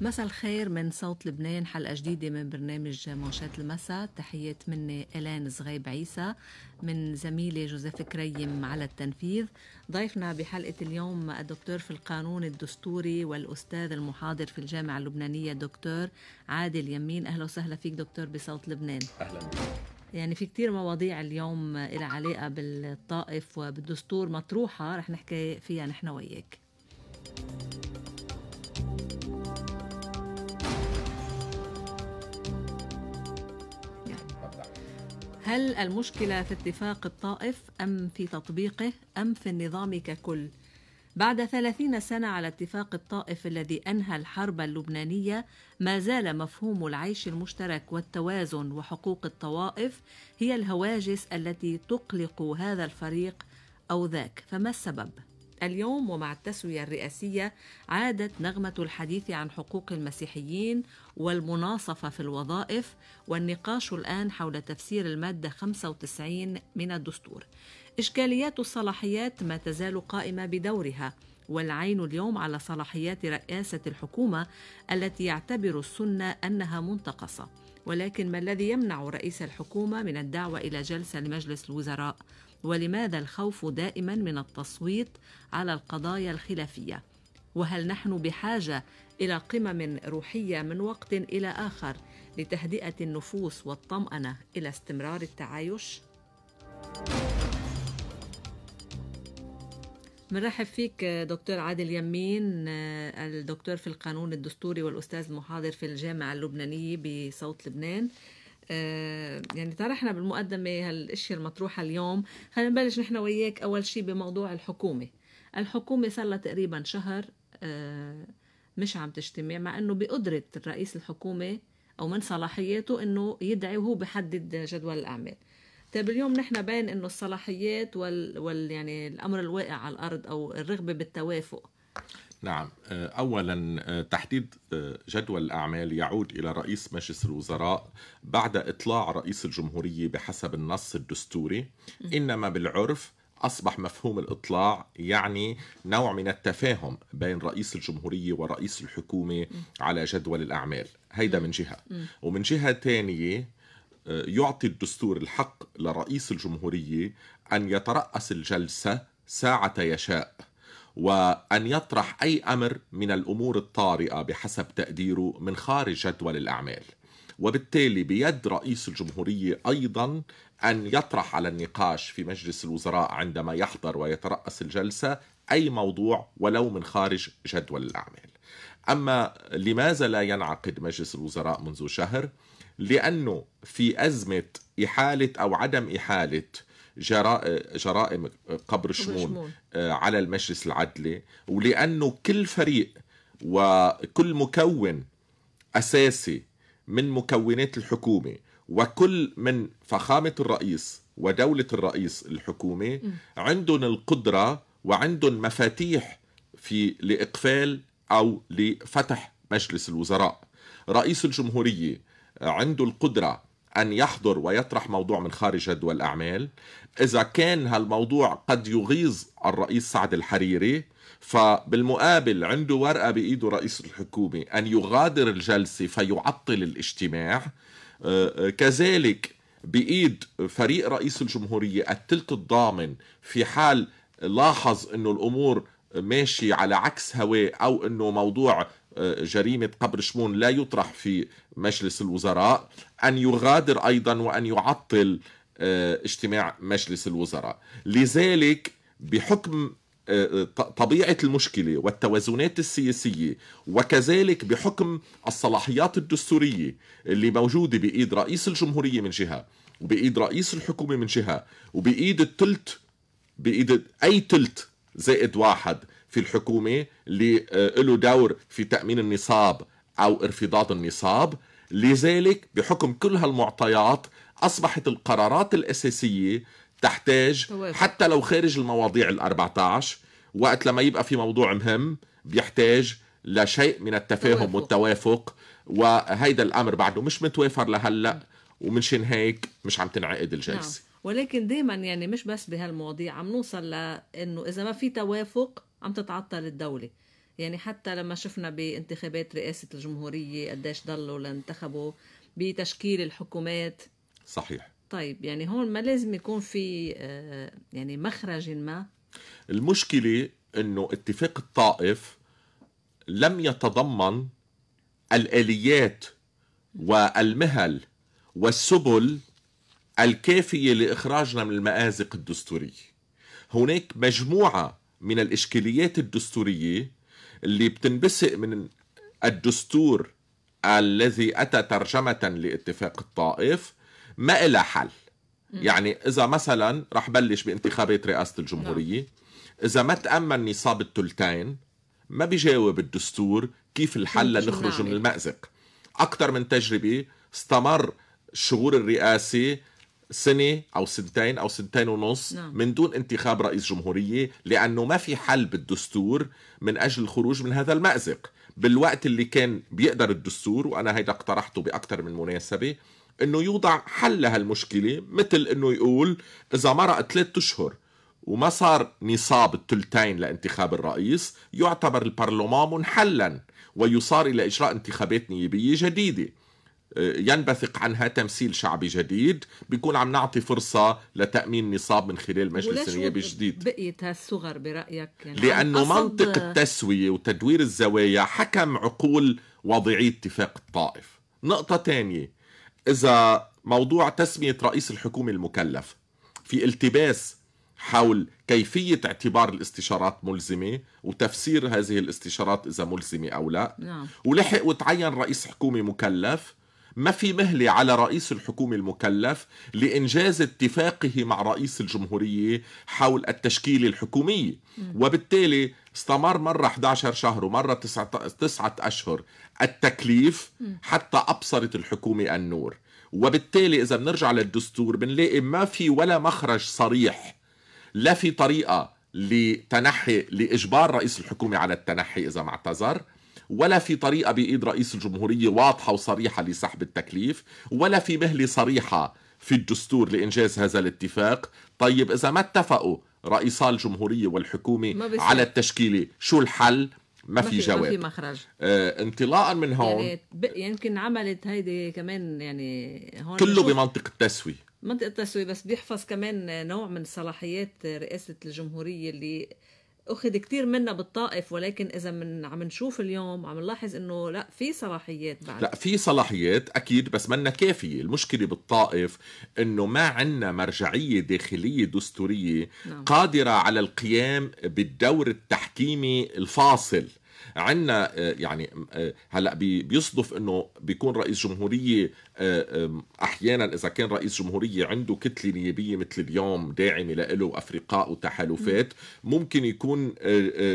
مساء الخير من صوت لبنان حلقة جديدة من برنامج مانشات المساء تحيات مني إلان زغيب عيسى من زميلي جوزيف كريم على التنفيذ ضيفنا بحلقة اليوم الدكتور في القانون الدستوري والأستاذ المحاضر في الجامعة اللبنانية دكتور عادل يمين أهلا وسهلا فيك دكتور بصوت لبنان أهلا يعني في كتير مواضيع اليوم إلى علاقة بالطائف وبالدستور مطروحة رح نحكي فيها نحن وياك هل المشكلة في اتفاق الطائف أم في تطبيقه أم في النظام ككل؟ بعد ثلاثين سنة على اتفاق الطائف الذي أنهى الحرب اللبنانية ما زال مفهوم العيش المشترك والتوازن وحقوق الطوائف هي الهواجس التي تقلق هذا الفريق أو ذاك فما السبب؟ اليوم ومع التسوية الرئاسية عادت نغمة الحديث عن حقوق المسيحيين والمناصفة في الوظائف والنقاش الآن حول تفسير المادة 95 من الدستور. إشكاليات الصلاحيات ما تزال قائمة بدورها والعين اليوم على صلاحيات رئاسة الحكومة التي يعتبر السنة أنها منتقصة. ولكن ما الذي يمنع رئيس الحكومة من الدعوة إلى جلسة لمجلس الوزراء ولماذا الخوف دائما من التصويت على القضايا الخلافيه وهل نحن بحاجه الى قمم روحيه من وقت الى اخر لتهدئه النفوس والطمانه الى استمرار التعايش بنرحب فيك دكتور عادل يمين الدكتور في القانون الدستوري والاستاذ المحاضر في الجامعه اللبنانيه بصوت لبنان آه، يعني طرحنا بالمقدمة هالاشياء المطروحة اليوم خلينا نبلش نحن وياك أول شيء بموضوع الحكومة الحكومة صار لها تقريبا شهر آه، مش عم تجتمع مع أنه بقدرة الرئيس الحكومة أو من صلاحياته أنه يدعي وهو بحدد جدول الأعمال طيب اليوم نحن بين انه الصلاحيات وال, وال يعني الامر الواقع على الارض او الرغبه بالتوافق نعم آه، اولا آه، تحديد آه، جدول الاعمال يعود الى رئيس مجلس الوزراء بعد اطلاع رئيس الجمهوريه بحسب النص الدستوري انما بالعرف أصبح مفهوم الإطلاع يعني نوع من التفاهم بين رئيس الجمهورية ورئيس الحكومة على جدول الأعمال هيدا من جهة ومن جهة ثانيه يعطي الدستور الحق لرئيس الجمهورية أن يترأس الجلسة ساعة يشاء وأن يطرح أي أمر من الأمور الطارئة بحسب تقديره من خارج جدول الأعمال وبالتالي بيد رئيس الجمهورية أيضا أن يطرح على النقاش في مجلس الوزراء عندما يحضر ويترأس الجلسة أي موضوع ولو من خارج جدول الأعمال أما لماذا لا ينعقد مجلس الوزراء منذ شهر؟ لأنه في أزمة إحالة أو عدم إحالة جرائم قبر شمون آه، على المجلس العدلي ولأنه كل فريق وكل مكون أساسي من مكونات الحكومة وكل من فخامة الرئيس ودولة الرئيس الحكومة عندهم القدرة وعندهم مفاتيح في لإقفال أو لفتح مجلس الوزراء رئيس الجمهورية عنده القدرة أن يحضر ويطرح موضوع من خارج جدول الأعمال إذا كان هالموضوع قد يغيظ الرئيس سعد الحريري فبالمقابل عنده ورقة بإيده رئيس الحكومة أن يغادر الجلسة فيعطل الاجتماع آه، آه، كذلك بإيد فريق رئيس الجمهورية التلت الضامن في حال لاحظ أنه الأمور ماشي على عكس هواء أو أنه موضوع آه، جريمة قبر شمون لا يطرح في مجلس الوزراء أن يغادر أيضا وأن يعطل آه، اجتماع مجلس الوزراء لذلك بحكم آه، آه، طبيعة المشكلة والتوازنات السياسية وكذلك بحكم الصلاحيات الدستورية اللي موجودة بإيد رئيس الجمهورية من جهة وبإيد رئيس الحكومة من جهة وبإيد التلت بإيد أي تلت زائد واحد في الحكومة اللي له دور في تأمين النصاب أو ارفضاض النصاب لذلك بحكم كل هالمعطيات أصبحت القرارات الأساسية تحتاج حتى لو خارج المواضيع ال 14 وقت لما يبقى في موضوع مهم بيحتاج لشيء من التفاهم توافق. والتوافق وهيدا الامر بعده مش متوافر لهلا ومنشان هيك مش عم تنعقد الجلسه نعم. ولكن دائما يعني مش بس بهالمواضيع عم نوصل لانه اذا ما في توافق عم تتعطل الدوله يعني حتى لما شفنا بانتخابات رئاسه الجمهوريه قديش ضلوا لانتخبوا بتشكيل الحكومات صحيح طيب يعني هون ما لازم يكون في آه، يعني مخرج ما المشكلة أنه اتفاق الطائف لم يتضمن الآليات والمهل والسبل الكافية لإخراجنا من المآزق الدستورية هناك مجموعة من الإشكاليات الدستورية اللي بتنبثق من الدستور الذي أتى ترجمة لاتفاق الطائف ما إلها حل يعني إذا مثلا رح بلش بانتخابات رئاسة الجمهورية نعم. إذا ما تأمن نصاب التلتين ما بيجاوب الدستور كيف الحل لنخرج من المأزق أكثر من تجربة استمر الشغور الرئاسي سنة أو سنتين أو سنتين ونص نعم. من دون انتخاب رئيس جمهورية لأنه ما في حل بالدستور من أجل الخروج من هذا المأزق بالوقت اللي كان بيقدر الدستور وأنا هيدا اقترحته بأكثر من مناسبة انه يوضع حل لهالمشكله مثل انه يقول اذا مرق ثلاثة اشهر وما صار نصاب الثلثين لانتخاب الرئيس يعتبر البرلمان منحلا ويصار الى اجراء انتخابات نيابيه جديده آه، ينبثق عنها تمثيل شعبي جديد بيكون عم نعطي فرصة لتأمين نصاب من خلال مجلس نيابي جديد بقيت هالصغر برأيك يعني لأنه منطق التسوية وتدوير الزوايا حكم عقول وضعي اتفاق الطائف نقطة تانية اذا موضوع تسميه رئيس الحكومه المكلف في التباس حول كيفية اعتبار الاستشارات ملزمة وتفسير هذه الاستشارات إذا ملزمة أو لا نعم. ولحق وتعين رئيس حكومة مكلف ما في مهلة على رئيس الحكومة المكلف لإنجاز اتفاقه مع رئيس الجمهورية حول التشكيل الحكومي وبالتالي استمر مرة 11 شهر ومرة 9 أشهر التكليف حتى أبصرت الحكومة النور وبالتالي إذا بنرجع للدستور بنلاقي ما في ولا مخرج صريح لا في طريقة لتنحي لإجبار رئيس الحكومة على التنحي إذا ما اعتذر ولا في طريقة بإيد رئيس الجمهورية واضحة وصريحة لسحب التكليف ولا في مهلة صريحة في الدستور لإنجاز هذا الاتفاق طيب إذا ما اتفقوا رئيسا الجمهورية والحكومة على التشكيلة شو الحل ما في جواب ما في مخرج آه انطلاقا من هون يعني يمكن عملت هيدي كمان يعني هون كله بمنطق التسوية منطق التسوية بس بيحفظ كمان نوع من صلاحيات رئاسة الجمهورية اللي اخذ كثير منا بالطائف ولكن اذا من عم نشوف اليوم عم نلاحظ انه لا في صلاحيات بعد لا في صلاحيات اكيد بس منا كافيه المشكله بالطائف انه ما عندنا مرجعيه داخليه دستوريه نعم. قادره على القيام بالدور التحكيمي الفاصل عندنا آه، يعني آه، هلا بيصدف انه بيكون رئيس جمهوريه آه، احيانا اذا كان رئيس جمهوريه عنده كتله نيابيه مثل اليوم داعمه له وافرقاء وتحالفات ممكن يكون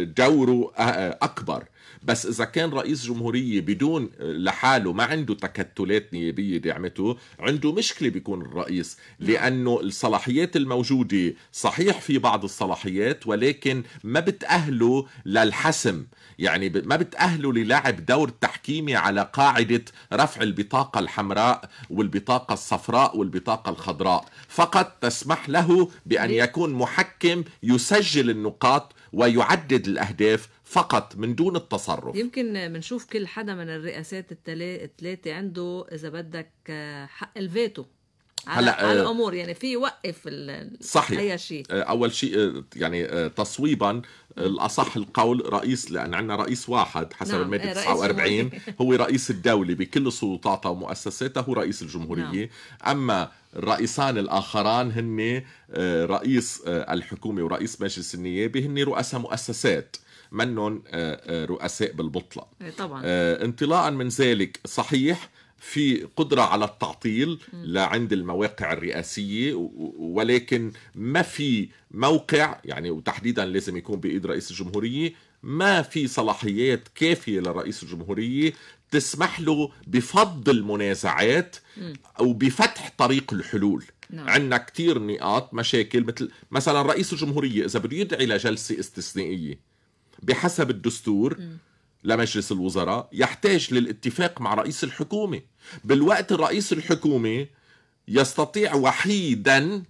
دوره اكبر بس اذا كان رئيس جمهوريه بدون آه، لحاله ما عنده تكتلات نيابيه دعمته عنده مشكله بيكون الرئيس نعم. لانه الصلاحيات الموجوده صحيح في بعض الصلاحيات ولكن ما بتاهله للحسم يعني ما بتاهله للعب دور تحكيمي على قاعده رفع البطاقه الحمراء والبطاقه الصفراء والبطاقه الخضراء فقط تسمح له بان يكون محكم يسجل النقاط ويعدد الاهداف فقط من دون التصرف يمكن بنشوف كل حدا من الرئاسات الثلاثه عنده اذا بدك حق الفيتو على, هلا على آه، الامور يعني في يوقف صحيح اي شيء آه، اول شيء آه، يعني تصويبا الاصح القول رئيس لان عندنا رئيس واحد حسب نعم. الماده 49 هو رئيس الدوله بكل سلطاتها ومؤسساتها هو رئيس الجمهوريه نعم. اما الرئيسان الاخران هن رئيس الحكومه ورئيس مجلس النيابه هن رؤساء مؤسسات منهم آه، آه، رؤساء بالبطلة إيه، طبعا آه، انطلاقا من ذلك صحيح في قدرة على التعطيل لعند المواقع الرئاسية ولكن ما في موقع يعني وتحديدا لازم يكون بإيد رئيس الجمهورية ما في صلاحيات كافية لرئيس الجمهورية تسمح له بفض المنازعات أو بفتح طريق الحلول نعم. عندنا كثير نقاط مشاكل مثل مثلا رئيس الجمهورية إذا بده يدعي لجلسة استثنائية بحسب الدستور لمجلس الوزراء يحتاج للاتفاق مع رئيس الحكومة بالوقت رئيس الحكومة يستطيع وحيدا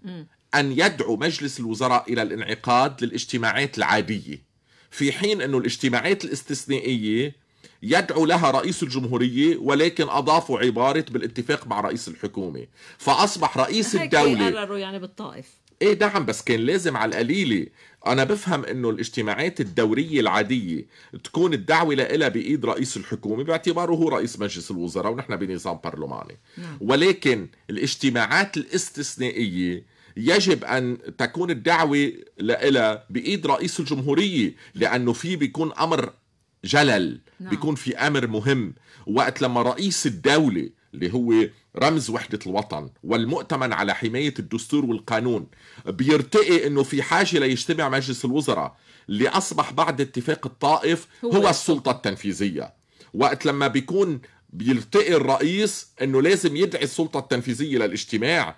أن يدعو مجلس الوزراء إلى الانعقاد للاجتماعات العادية في حين أن الاجتماعات الاستثنائية يدعو لها رئيس الجمهورية ولكن أضافوا عبارة بالاتفاق مع رئيس الحكومة فأصبح رئيس الدولة يعني بالطائف ايه نعم بس كان لازم على القليله انا بفهم انه الاجتماعات الدوريه العاديه تكون الدعوه لها بايد رئيس الحكومه باعتباره هو رئيس مجلس الوزراء ونحن بنظام برلماني نعم. ولكن الاجتماعات الاستثنائيه يجب ان تكون الدعوه لها بايد رئيس الجمهوريه لانه في بيكون امر جلل نعم. بيكون في امر مهم وقت لما رئيس الدوله اللي هو رمز وحدة الوطن والمؤتمن على حماية الدستور والقانون بيرتقي انه في حاجة ليجتمع مجلس الوزراء اللي اصبح بعد اتفاق الطائف هو, هو السلطة التنفيذية وقت لما بيكون بيرتقي الرئيس انه لازم يدعي السلطة التنفيذية للاجتماع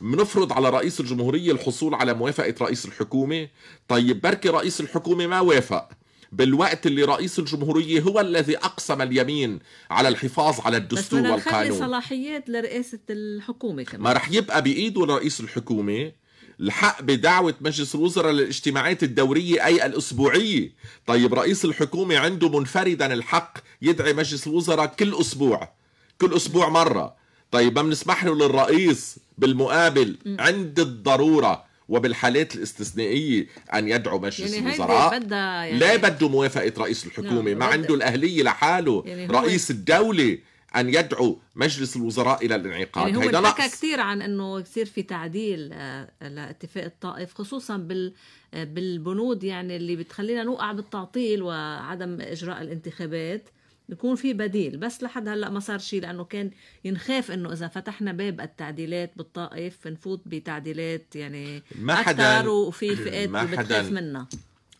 بنفرض على رئيس الجمهورية الحصول على موافقة رئيس الحكومة طيب بركي رئيس الحكومة ما وافق بالوقت اللي رئيس الجمهورية هو الذي أقسم اليمين على الحفاظ على الدستور بس والقانون بس صلاحيات لرئاسة الحكومة كمان ما رح يبقى بإيده رئيس الحكومة الحق بدعوة مجلس الوزراء للاجتماعات الدورية أي الأسبوعية طيب رئيس الحكومة عنده منفردا الحق يدعي مجلس الوزراء كل أسبوع كل أسبوع مرة طيب ما بنسمح له للرئيس بالمقابل عند الضرورة وبالحالات الاستثنائيه ان يدعو مجلس يعني الوزراء يعني لا بده موافقه رئيس الحكومه نعم ما عنده الاهليه لحاله يعني رئيس الدوله ان يدعو مجلس الوزراء الى الانعقاد يعني هو حكى كثير عن انه يصير في تعديل آه، لاتفاق الطائف خصوصا بال آه، بالبنود يعني اللي بتخلينا نوقع بالتعطيل وعدم اجراء الانتخابات يكون في بديل بس لحد هلا ما صار شيء لانه كان ينخاف انه اذا فتحنا باب التعديلات بالطائف نفوت بتعديلات يعني ما حدا وفي فئات بتخاف منها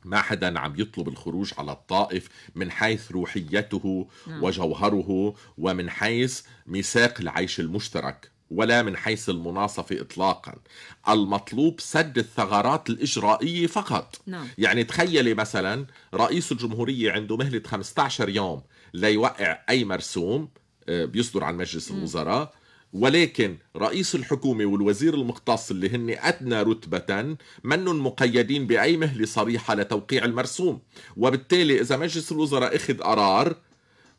ما حدا عم يطلب الخروج على الطائف من حيث روحيته نعم. وجوهره ومن حيث ميثاق العيش المشترك ولا من حيث المناصفة إطلاقا المطلوب سد الثغرات الإجرائية فقط نعم. يعني تخيلي مثلا رئيس الجمهورية عنده مهلة 15 يوم ليوقع أي مرسوم آه، بيصدر عن مجلس الوزراء ولكن رئيس الحكومة والوزير المختص اللي هن أدنى رتبة منن مقيدين بأي مهلة صريحة لتوقيع المرسوم وبالتالي إذا مجلس الوزراء أخذ قرار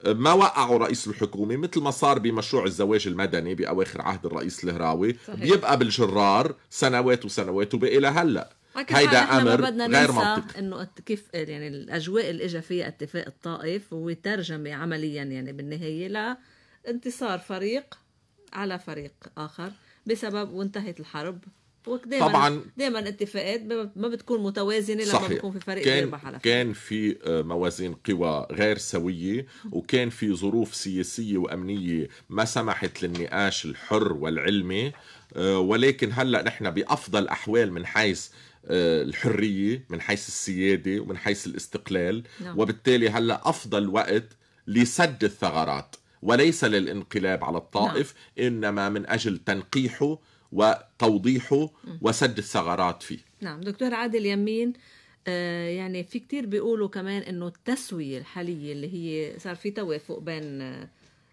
آه، ما وقعوا رئيس الحكومة مثل ما صار بمشروع الزواج المدني بأواخر عهد الرئيس الهراوي صحيح. بيبقى بالجرار سنوات وسنوات وبقي لهلأ هيدا امر غير منطقي انه كيف يعني الاجواء اللي اجى فيها اتفاق الطائف هو ترجمه عمليا يعني بالنهايه لانتصار فريق على فريق اخر بسبب وانتهت الحرب طبعا دائما اتفاقات ما بتكون متوازنه لما صحيح. بيكون في فريق كان بيربح على فريق. كان في آه، موازين قوى غير سويه وكان في ظروف سياسيه وامنيه ما سمحت للنقاش الحر والعلمي آه، ولكن هلا نحن بافضل احوال من حيث آه، الحريه من حيث السياده ومن حيث الاستقلال نعم. وبالتالي هلا افضل وقت لسد الثغرات وليس للانقلاب على الطائف نعم. انما من اجل تنقيحه وتوضيحه وسد الثغرات فيه نعم دكتور عادل يمين آه، يعني في كتير بيقولوا كمان انه التسويه الحاليه اللي هي صار في توافق بين آه،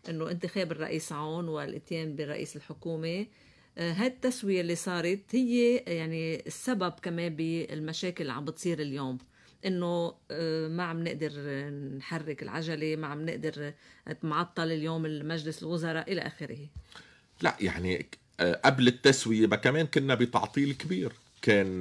انه انتخاب الرئيس عون والاتيان برئيس الحكومه آه، هالتسوية اللي صارت هي يعني السبب كمان بالمشاكل اللي عم بتصير اليوم انه آه، ما عم نقدر نحرك العجله ما عم نقدر معطل اليوم المجلس الوزراء الى اخره لا يعني آه، قبل التسويه ما كمان كنا بتعطيل كبير كان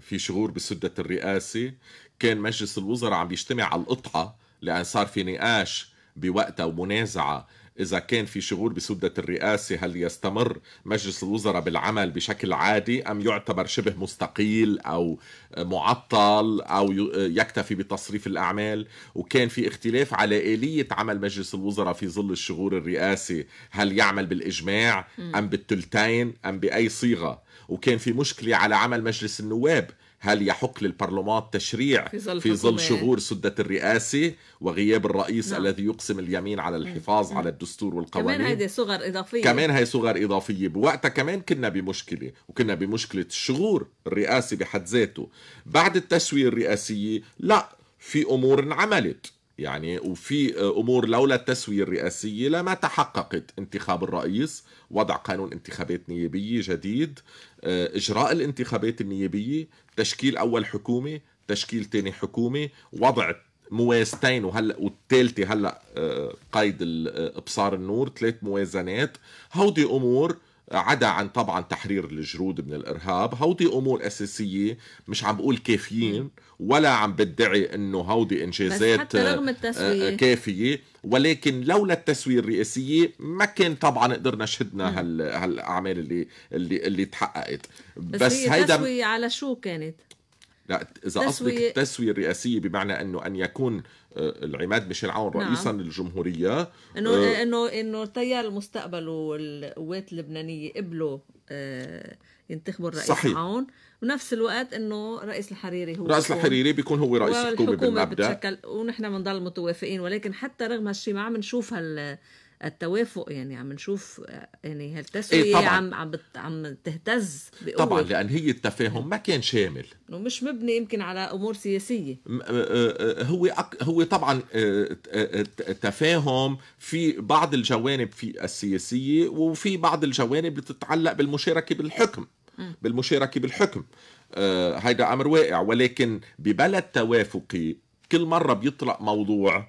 في شغور بسده الرئاسه كان مجلس الوزراء عم بيجتمع على القطعه لان صار في نقاش بوقتها ومنازعه إذا كان في شغول بسدة الرئاسة هل يستمر مجلس الوزراء بالعمل بشكل عادي أم يعتبر شبه مستقيل أو معطل أو يكتفي بتصريف الأعمال وكان في اختلاف على آلية عمل مجلس الوزراء في ظل الشغور الرئاسي هل يعمل بالإجماع أم بالتلتين أم بأي صيغة وكان في مشكلة على عمل مجلس النواب هل يحق للبرلمان تشريع في ظل, شهور سدة الرئاسة وغياب الرئيس نعم. الذي يقسم اليمين على الحفاظ نعم. على الدستور والقوانين كمان هذه صغر إضافية كمان هي صغر إضافية بوقتها كمان كنا بمشكلة وكنا بمشكلة الشغور الرئاسي بحد ذاته بعد التسوية الرئاسية لا في أمور انعملت يعني وفي آه، امور لولا التسويه الرئاسيه لما تحققت انتخاب الرئيس وضع قانون انتخابات نيابيه جديد آه، اجراء الانتخابات النيابيه تشكيل اول حكومه تشكيل ثاني حكومه وضع موازتين وهلا والثالثه هلا آه، قيد آه، ابصار النور ثلاث موازنات هودي امور عدا عن طبعا تحرير الجرود من الارهاب هودي امور اساسيه مش عم بقول كافيين ولا عم بدعي انه هودي انجازات كافيه ولكن لولا التسويه الرئاسيه ما كان طبعا قدرنا شهدنا هال هالاعمال اللي اللي اللي تحققت بس, بس هيدا تسويه على شو كانت؟ لا اذا قصدك التسويه الرئاسيه بمعنى انه ان يكون آه، العماد ميشيل عون نعم. رئيسا نعم. للجمهوريه انه آه انه انه تيار المستقبل والقوات اللبنانيه قبلوا آه ينتخبوا الرئيس صحيح. عون ونفس الوقت انه رئيس الحريري هو رئيس الحريري بيكون هو رئيس الحكومه بالمبدا بتشكل ونحن بنضل متوافقين ولكن حتى رغم هالشيء ما عم نشوف هال التوافق يعني عم نشوف يعني هالتسويه إيه عم عم بت... عم تهتز بقوة. طبعا لان هي التفاهم ما كان شامل ومش مبني يمكن على امور سياسيه هو أك... هو طبعا تفاهم في بعض الجوانب في السياسيه وفي بعض الجوانب بتتعلق بالمشاركه بالحكم بالمشاركة بالحكم آه، هيدا أمر واقع ولكن ببلد توافقي كل مرة بيطلق موضوع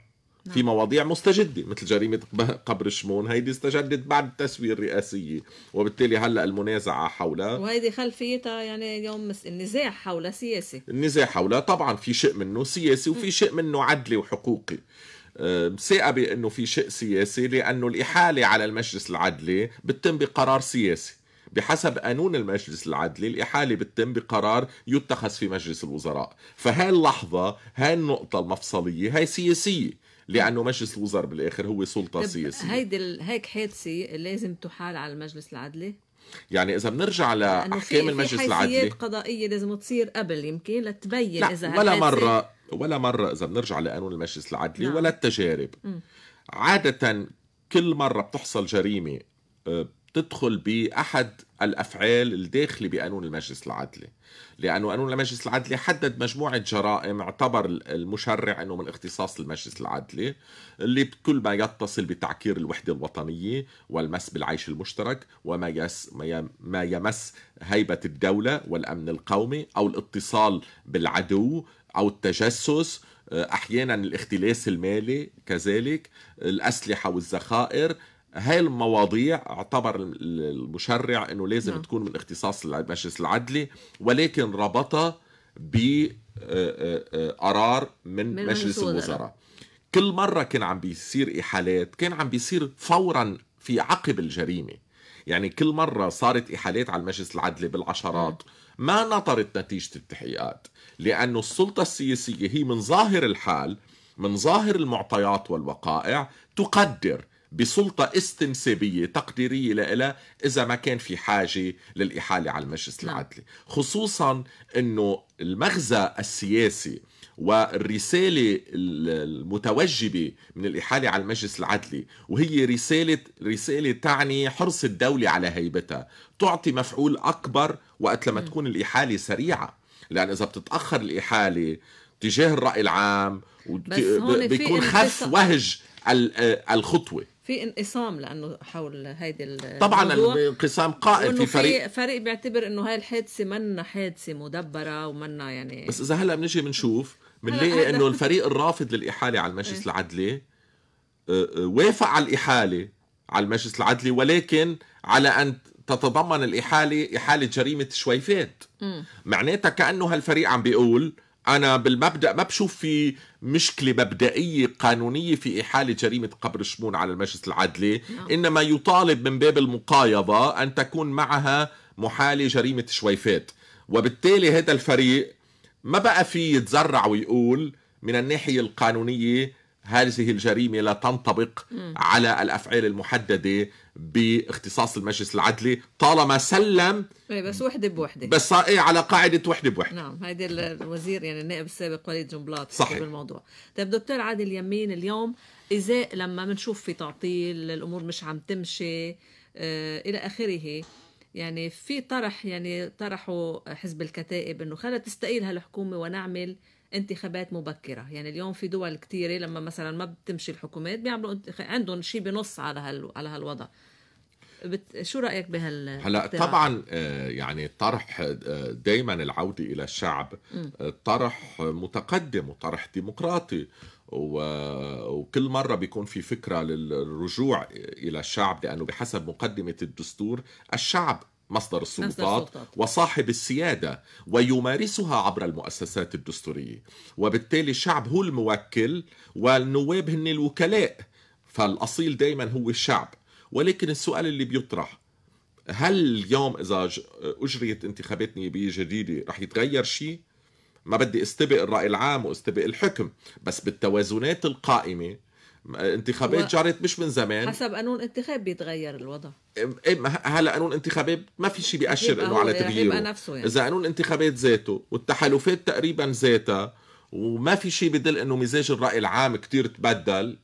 في نعم. مواضيع مستجدة مثل جريمة قبر شمون هيدي استجدت بعد التسوية الرئاسية وبالتالي هلأ المنازعة حولها وهيدي خلفيتها يعني يوم النزاع حولها سياسي النزاع حولها طبعا في شيء منه سياسي وفي شيء منه عدلي وحقوقي ثاقبة انه في شيء سياسي لانه الاحاله على المجلس العدلي بتتم بقرار سياسي بحسب قانون المجلس العدلي الإحالة بتتم بقرار يتخذ في مجلس الوزراء فهاي اللحظة هاي النقطة المفصلية هاي سياسية لانه مجلس الوزراء بالاخر هو سلطه سياسيه هيدي هيك حادثه لازم تحال على المجلس العدلي يعني اذا بنرجع لاحكام المجلس العدلي في قضائيه لازم تصير قبل يمكن لتبين لا اذا ولا مره ولا مره اذا بنرجع لقانون المجلس العدلي نعم. ولا التجارب م. عاده كل مره بتحصل جريمه آه، بتدخل باحد الأفعال الداخلة بقانون المجلس العدلي لأنه قانون المجلس العدلي حدد مجموعة جرائم اعتبر المشرع أنه من اختصاص المجلس العدلي اللي بكل ما يتصل بتعكير الوحدة الوطنية والمس بالعيش المشترك وما يس ما يمس هيبة الدولة والأمن القومي أو الاتصال بالعدو أو التجسس أحيانا الاختلاس المالي كذلك الأسلحة والذخائر هاي المواضيع اعتبر المشرع انه لازم نعم. تكون من اختصاص المجلس العدلي ولكن ربطها بقرار آه، آه، آه، من, من مجلس الوزراء كل مرة كان عم بيصير إحالات كان عم بيصير فورا في عقب الجريمة يعني كل مرة صارت إحالات على المجلس العدلي بالعشرات نعم. ما نطرت نتيجة التحقيقات لأنه السلطة السياسية هي من ظاهر الحال من ظاهر المعطيات والوقائع تقدر بسلطة استنسابية تقديرية لها إذا ما كان في حاجة للإحالة على المجلس نعم. العدلي خصوصا أنه المغزى السياسي والرسالة المتوجبة من الإحالة على المجلس العدلي وهي رسالة رسالة تعني حرص الدولة على هيبتها تعطي مفعول أكبر وقت لما نعم. تكون الإحالة سريعة لأن إذا بتتأخر الإحالة تجاه الرأي العام بيكون خف وهج الخطوة في انقسام لانه حول هيدي طبعا الانقسام قائم في فريق فريق بيعتبر انه هاي الحادثه منا حادثه مدبره ومنا يعني بس اذا هلا بنجي بنشوف بنلاقي انه الفريق الرافض للاحاله على المجلس إيه. العدلي أه، أه، وافق على الاحاله على المجلس العدلي ولكن على ان تتضمن الاحاله احاله جريمه شويفات معناتها كانه هالفريق عم بيقول أنا بالمبدأ ما بشوف في مشكلة مبدئية قانونية في إحالة جريمة قبر شمون على المجلس العدلي نعم. إنما يطالب من باب المقايضة أن تكون معها محالة جريمة شويفات وبالتالي هذا الفريق ما بقى فيه يتزرع ويقول من الناحية القانونية هذه الجريمة لا تنطبق م. على الأفعال المحددة باختصاص المجلس العدلي طالما سلم إيه، بس وحده بوحده بس ايه على قاعده وحده بوحده نعم هيدي الوزير يعني النائب السابق وليد جنبلاط صحيح بالموضوع طيب دكتور عادل يمين اليوم ازاء لما بنشوف في تعطيل الامور مش عم تمشي آه، الى اخره يعني في طرح يعني طرحه حزب الكتائب انه خلينا تستقيل هالحكومه ونعمل انتخابات مبكره يعني اليوم في دول كثيره لما مثلا ما بتمشي الحكومات بيعملوا عندهم شيء بنص على هال على هالوضع بت... شو رايك بهال هلا طبعا آه، يعني طرح آه، دائما العوده الى الشعب طرح متقدم وطرح ديمقراطي وكل مرة بيكون في فكرة للرجوع إلى الشعب لأنه بحسب مقدمة الدستور الشعب مصدر السلطات, مصدر السلطات وصاحب السيادة ويمارسها عبر المؤسسات الدستورية وبالتالي الشعب هو الموكل والنواب هن الوكلاء فالأصيل دايما هو الشعب ولكن السؤال اللي بيطرح هل اليوم إذا أجريت انتخابات نيابية جديدة رح يتغير شيء؟ ما بدي استبق الرأي العام واستبق الحكم بس بالتوازنات القائمة انتخابات جرت مش من زمان حسب قانون انتخاب بيتغير الوضع إيه، هلا قانون انتخابات ما في شيء بيأشر انه على تغييره نفسه يعني. اذا قانون انتخابات ذاته والتحالفات تقريبا ذاتها وما في شيء بدل انه مزاج الراي العام كتير تبدل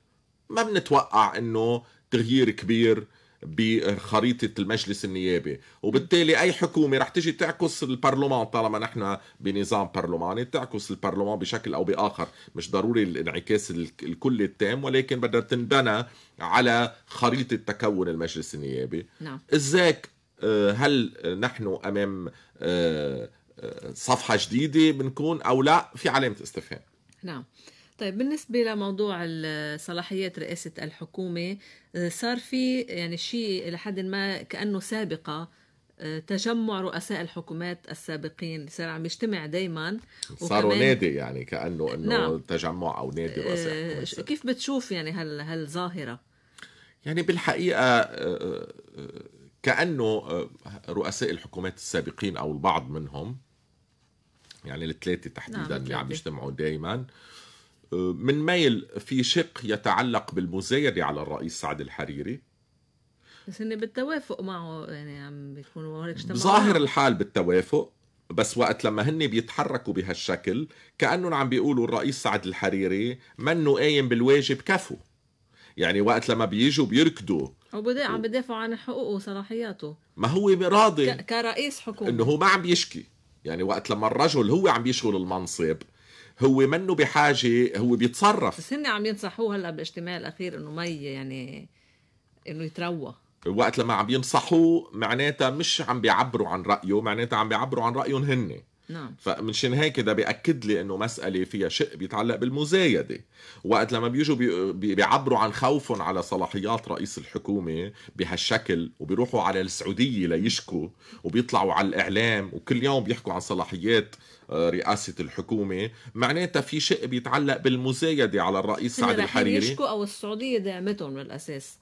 ما بنتوقع انه تغيير كبير بخريطه المجلس النيابي وبالتالي اي حكومه رح تجي تعكس البرلمان طالما نحن بنظام برلماني تعكس البرلمان بشكل او باخر مش ضروري الانعكاس الكلي التام ولكن بدها تنبنى على خريطه تكون المجلس النيابي نعم ازاك آه، هل نحن امام آه، آه، صفحه جديده بنكون او لا في علامه استفهام نعم طيب بالنسبة لموضوع صلاحيات رئاسة الحكومة آه، صار في يعني شيء لحد ما كأنه سابقة آه، تجمع رؤساء الحكومات السابقين صار عم يجتمع دائما صاروا نادي يعني كأنه انه نعم. تجمع او نادي رؤساء آه، كيف بتشوف يعني هال هالظاهرة؟ يعني بالحقيقة كأنه رؤساء الحكومات السابقين او البعض منهم يعني الثلاثة تحديدا نعم اللي عم يجتمعوا دائما آه من ميل في شق يتعلق بالمزايدة على الرئيس سعد الحريري بس هن بالتوافق معه يعني عم بيكونوا هيك ظاهر الحال بالتوافق بس وقت لما هن بيتحركوا بهالشكل كأنهم عم بيقولوا الرئيس سعد الحريري منه قايم بالواجب كفو يعني وقت لما بيجوا بيركضوا بدي عم بدافعوا عن حقوقه وصلاحياته ما هو راضي ك... كرئيس حكومه انه هو ما عم بيشكي يعني وقت لما الرجل هو عم بيشغل المنصب هو منه بحاجه هو بيتصرف بس هن عم ينصحوه هلا بالاجتماع الاخير انه مي يعني انه يتروى وقت لما عم ينصحوه معناتها مش عم بيعبروا عن رايه معناتها عم بيعبروا عن رايهم هن نعم فمنشان هيك ده بياكد لي انه مساله فيها شق بيتعلق بالمزايده وقت لما بيجوا بي بيعبروا عن خوفهم على صلاحيات رئيس الحكومه بهالشكل وبيروحوا على السعوديه ليشكوا وبيطلعوا على الاعلام وكل يوم بيحكوا عن صلاحيات آه، رئاسة الحكومة معناتها في شيء بيتعلق بالمزايدة على الرئيس سعد الحريري يشكوا أو السعودية دعمتهم من الأساس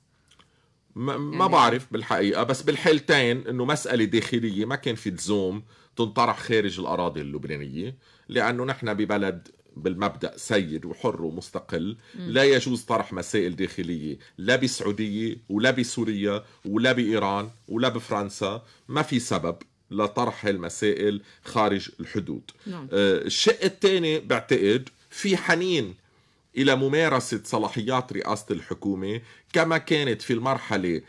ما, يعني ما بعرف بالحقيقة بس بالحالتين أنه مسألة داخلية ما كان في تزوم تنطرح خارج الأراضي اللبنانية لأنه نحن ببلد بالمبدا سيد وحر ومستقل م. لا يجوز طرح مسائل داخليه لا بالسعوديه ولا بسوريا ولا بايران ولا بفرنسا ما في سبب لطرح المسائل خارج الحدود نعم. آه، الشق الثاني بعتقد في حنين الى ممارسه صلاحيات رئاسه الحكومه كما كانت في المرحله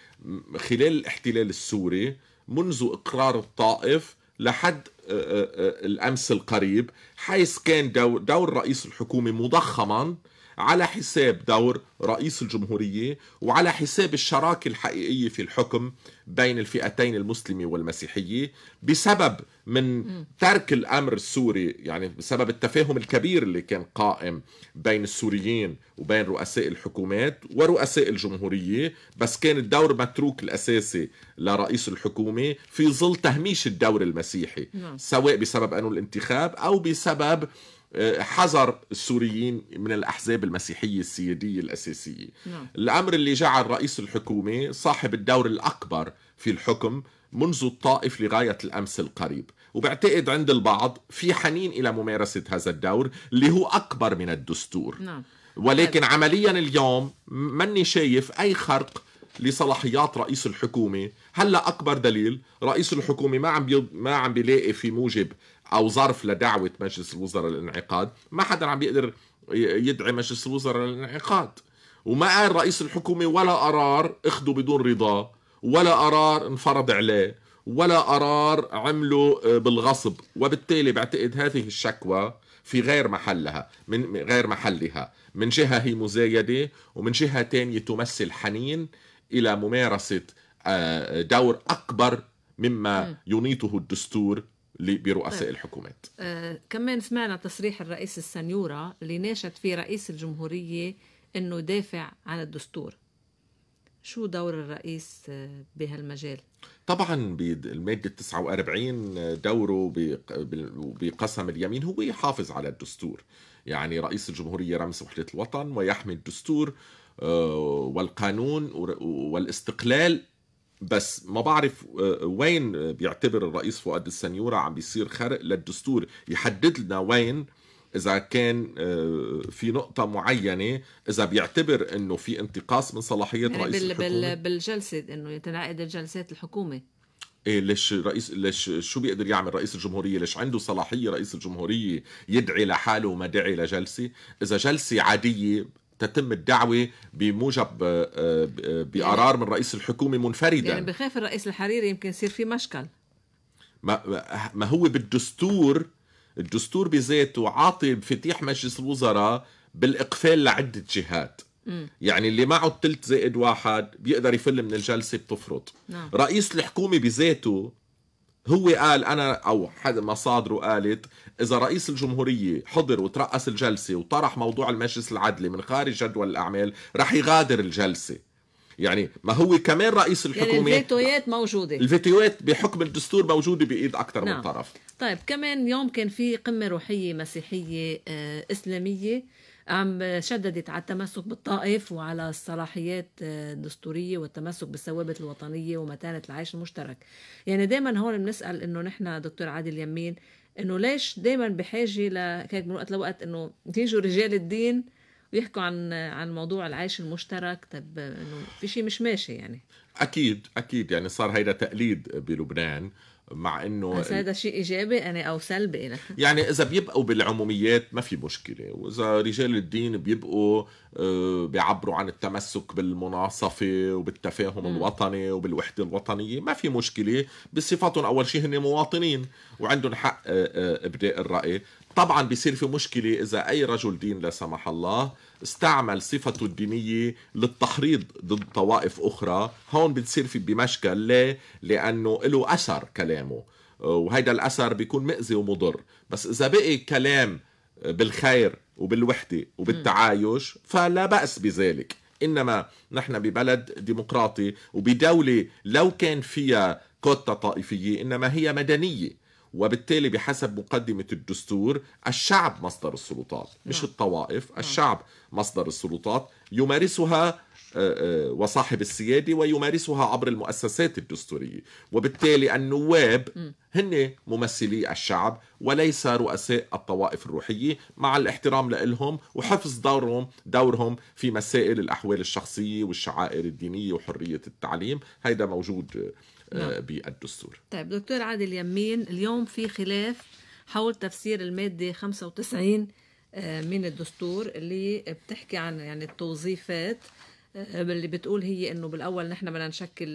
خلال الاحتلال السوري منذ اقرار الطائف لحد آه، آه، الامس القريب حيث كان دور رئيس الحكومه مضخما على حساب دور رئيس الجمهورية وعلى حساب الشراكة الحقيقية في الحكم بين الفئتين المسلمة والمسيحية بسبب من ترك الأمر السوري يعني بسبب التفاهم الكبير اللي كان قائم بين السوريين وبين رؤساء الحكومات ورؤساء الجمهورية بس كان الدور متروك الأساسي لرئيس الحكومة في ظل تهميش الدور المسيحي نعم. سواء بسبب أنه الانتخاب أو بسبب حذر السوريين من الأحزاب المسيحية السيادية الأساسية نعم. الأمر اللي جعل رئيس الحكومة صاحب الدور الأكبر في الحكم منذ الطائف لغاية الأمس القريب وبعتقد عند البعض في حنين إلى ممارسة هذا الدور اللي هو أكبر من الدستور نعم. ولكن هل... عمليا اليوم مني شايف أي خرق لصلاحيات رئيس الحكومة هلا أكبر دليل رئيس الحكومة ما عم بي... ما عم بيلاقي في موجب او ظرف لدعوه مجلس الوزراء للانعقاد ما حدا عم بيقدر يدعي مجلس الوزراء للانعقاد وما قال رئيس الحكومه ولا قرار اخذوا بدون رضاه ولا قرار انفرض عليه ولا قرار عمله آه، بالغصب وبالتالي بعتقد هذه الشكوى في غير محلها من غير محلها من جهة هي مزايدة ومن جهة تانية تمثل حنين إلى ممارسة آه، دور أكبر مما ينيطه الدستور برؤساء طيب. الحكومات آه كمان سمعنا تصريح الرئيس السنيورة اللي ناشد فيه رئيس الجمهورية أنه دافع عن الدستور شو دور الرئيس آه، بهالمجال؟ طبعا بالمادة 49 دوره بقسم اليمين هو يحافظ على الدستور يعني رئيس الجمهورية رمز وحدة الوطن ويحمي الدستور آه، والقانون والاستقلال بس ما بعرف آه، وين بيعتبر الرئيس فؤاد السنيورة عم بيصير خرق للدستور يحدد لنا وين اذا كان آه، في نقطه معينه اذا بيعتبر انه في انتقاص من صلاحيه يعني رئيس بال الحكومه بالجلسه انه يتنعقد جلسات الحكومه إيه ليش رئيس ليش شو بيقدر يعمل رئيس الجمهوريه ليش عنده صلاحيه رئيس الجمهوريه يدعي لحاله وما دعي لجلسه اذا جلسه عاديه تتم الدعوة بموجب آه، آه، آه، يعني بقرار من رئيس الحكومة منفردا يعني بخاف الرئيس الحريري يمكن يصير في مشكل ما, ما هو بالدستور الدستور بذاته عاطي مفاتيح مجلس الوزراء بالاقفال لعده جهات يعني اللي معه الثلث زائد واحد بيقدر يفل من الجلسه بتفرض نعم. رئيس الحكومه بذاته هو قال انا او حد مصادره قالت اذا رئيس الجمهوريه حضر وترأس الجلسه وطرح موضوع المجلس العدلي من خارج جدول الاعمال رح يغادر الجلسه يعني ما هو كمان رئيس يعني الحكومه يعني الفيتويات موجوده الفيتويات بحكم الدستور موجوده بايد اكثر نعم. من طرف طيب كمان يوم كان في قمه روحيه مسيحيه آه، اسلاميه عم شددت على التمسك بالطائف وعلى الصلاحيات الدستورية والتمسك بالثوابت الوطنية ومتانة العيش المشترك يعني دائما هون بنسأل انه نحن دكتور عادل يمين انه ليش دائما بحاجة لكيك من وقت لوقت انه تيجوا رجال الدين ويحكوا عن عن موضوع العيش المشترك طب انه في شيء مش ماشي يعني اكيد اكيد يعني صار هيدا تقليد بلبنان مع انه بس هذا شيء ايجابي انا او سلبي انا يعني اذا بيبقوا بالعموميات ما في مشكله واذا رجال الدين بيبقوا آه، بيعبروا عن التمسك بالمناصفه وبالتفاهم م. الوطني وبالوحده الوطنيه ما في مشكله بصفاتهم اول شيء هن مواطنين وعندهم حق آه، آه، ابداء الراي طبعا بيصير في مشكله اذا اي رجل دين لا سمح الله استعمل صفته الدينية للتحريض ضد طوائف أخرى هون بتصير في بمشكل ليه؟ لأنه له أثر كلامه آه، وهيدا الأثر بيكون مأذي ومضر بس إذا بقي كلام بالخير وبالوحدة وبالتعايش فلا بأس بذلك إنما نحن ببلد ديمقراطي وبدولة لو كان فيها كوتا طائفية إنما هي مدنية وبالتالي بحسب مقدمة الدستور الشعب مصدر السلطات مش نعم. الطوائف نعم. الشعب مصدر السلطات يمارسها آه، آه، وصاحب السيادة ويمارسها عبر المؤسسات الدستورية وبالتالي النواب هن ممثلي الشعب وليس رؤساء الطوائف الروحية مع الاحترام لهم وحفظ دورهم دورهم في مسائل الأحوال الشخصية والشعائر الدينية وحرية التعليم هيدا موجود آه، نعم. بالدستور طيب دكتور عادل يمين اليوم في خلاف حول تفسير المادة 95 آه، من الدستور اللي بتحكي عن يعني التوظيفات آه، اللي بتقول هي انه بالاول نحن بدنا نشكل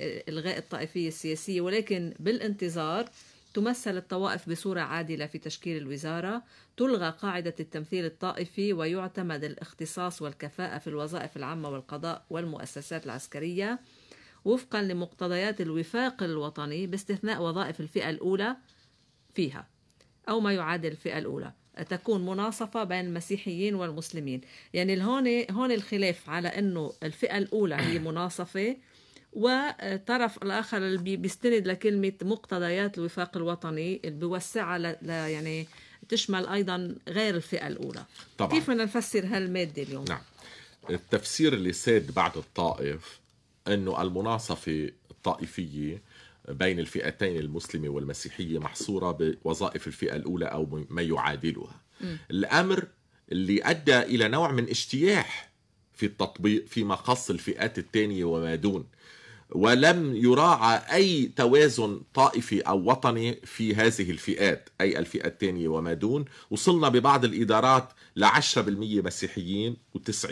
الغاء الطائفيه السياسيه ولكن بالانتظار تمثل الطوائف بصوره عادله في تشكيل الوزاره تلغى قاعده التمثيل الطائفي ويعتمد الاختصاص والكفاءه في الوظائف العامه والقضاء والمؤسسات العسكريه وفقا لمقتضيات الوفاق الوطني باستثناء وظائف الفئة الأولى فيها أو ما يعادل الفئة الأولى تكون مناصفة بين المسيحيين والمسلمين يعني هون هون الخلاف على أنه الفئة الأولى هي مناصفة والطرف الآخر اللي بيستند لكلمة مقتضيات الوفاق الوطني اللي بيوسعها ل... يعني تشمل أيضا غير الفئة الأولى طبعا. كيف بدنا نفسر هالمادة اليوم؟ نعم التفسير اللي ساد بعد الطائف انه المناصفه الطائفيه بين الفئتين المسلمه والمسيحيه محصوره بوظائف الفئه الاولى او ما يعادلها. م. الامر اللي ادى الى نوع من اجتياح في التطبيق فيما خص الفئات الثانيه وما دون. ولم يراعى أي توازن طائفي أو وطني في هذه الفئات أي الفئة الثانية وما دون وصلنا ببعض الإدارات ل 10% مسيحيين و90%